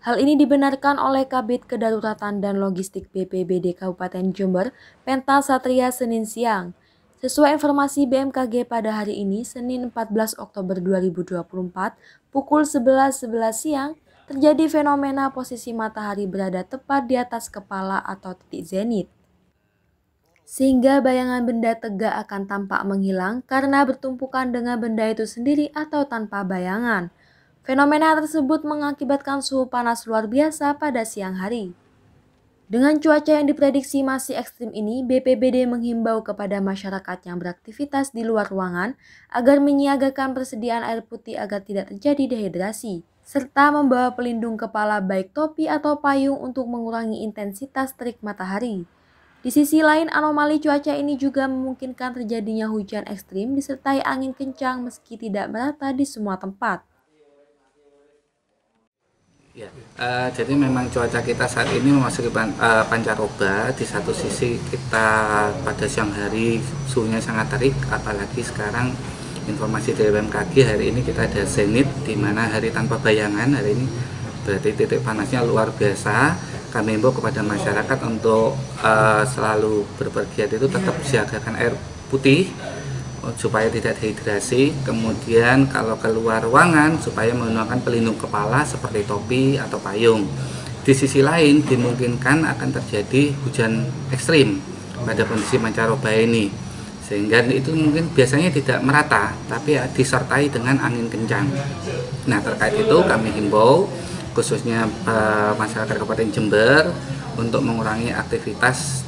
Hal ini dibenarkan oleh Kabit Kedaruratan dan Logistik BPBD Kabupaten Jember, Penta Satria Senin siang. Sesuai informasi BMKG pada hari ini, Senin 14 Oktober 2024, pukul 11.11 .11 siang, terjadi fenomena posisi matahari berada tepat di atas kepala atau titik zenit. Sehingga bayangan benda tegak akan tampak menghilang karena bertumpukan dengan benda itu sendiri atau tanpa bayangan. Fenomena tersebut mengakibatkan suhu panas luar biasa pada siang hari. Dengan cuaca yang diprediksi masih ekstrim ini, BPBD menghimbau kepada masyarakat yang beraktivitas di luar ruangan agar menyiagakan persediaan air putih agar tidak terjadi dehidrasi, serta membawa pelindung kepala baik topi atau payung untuk mengurangi intensitas terik matahari. Di sisi lain, anomali cuaca ini juga memungkinkan terjadinya hujan ekstrim disertai angin kencang meski tidak merata di semua tempat. Ya, uh, jadi memang cuaca kita saat ini memasuki pan, uh, pancaroba. Di satu sisi kita pada siang hari suhunya sangat terik, apalagi sekarang informasi dari BMKG hari ini kita ada zenit, di mana hari tanpa bayangan hari ini berarti titik panasnya luar biasa. Kami imbau kepada masyarakat untuk uh, selalu berpergian itu tetap siagakan air putih Oh, supaya tidak dehidrasi kemudian kalau keluar ruangan supaya menggunakan pelindung kepala seperti topi atau payung di sisi lain dimungkinkan akan terjadi hujan ekstrim pada kondisi mancaroba ini sehingga itu mungkin biasanya tidak merata tapi ya disertai dengan angin kencang nah terkait itu kami himbau khususnya eh, masyarakat Kabupaten Jember untuk mengurangi aktivitas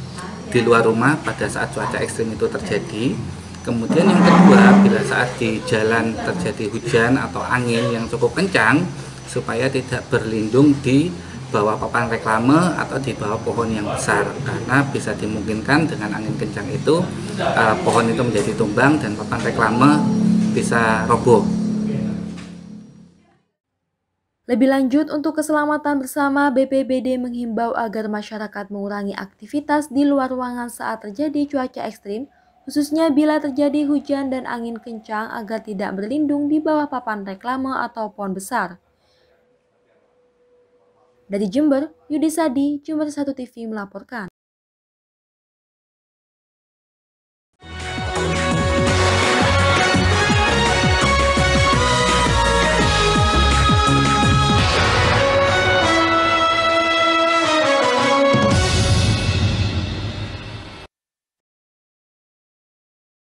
di luar rumah pada saat cuaca ekstrim itu terjadi Kemudian yang kedua, bila saat di jalan terjadi hujan atau angin yang cukup kencang, supaya tidak berlindung di bawah papan reklame atau di bawah pohon yang besar karena bisa dimungkinkan dengan angin kencang itu eh, pohon itu menjadi tumbang dan papan reklame bisa roboh. Lebih lanjut, untuk keselamatan bersama, BPBD menghimbau agar masyarakat mengurangi aktivitas di luar ruangan saat terjadi cuaca ekstrim khususnya bila terjadi hujan dan angin kencang agar tidak berlindung di bawah papan reklame atau pohon besar. Dari Jember, Yudi Sadi, Jember 1 TV melaporkan.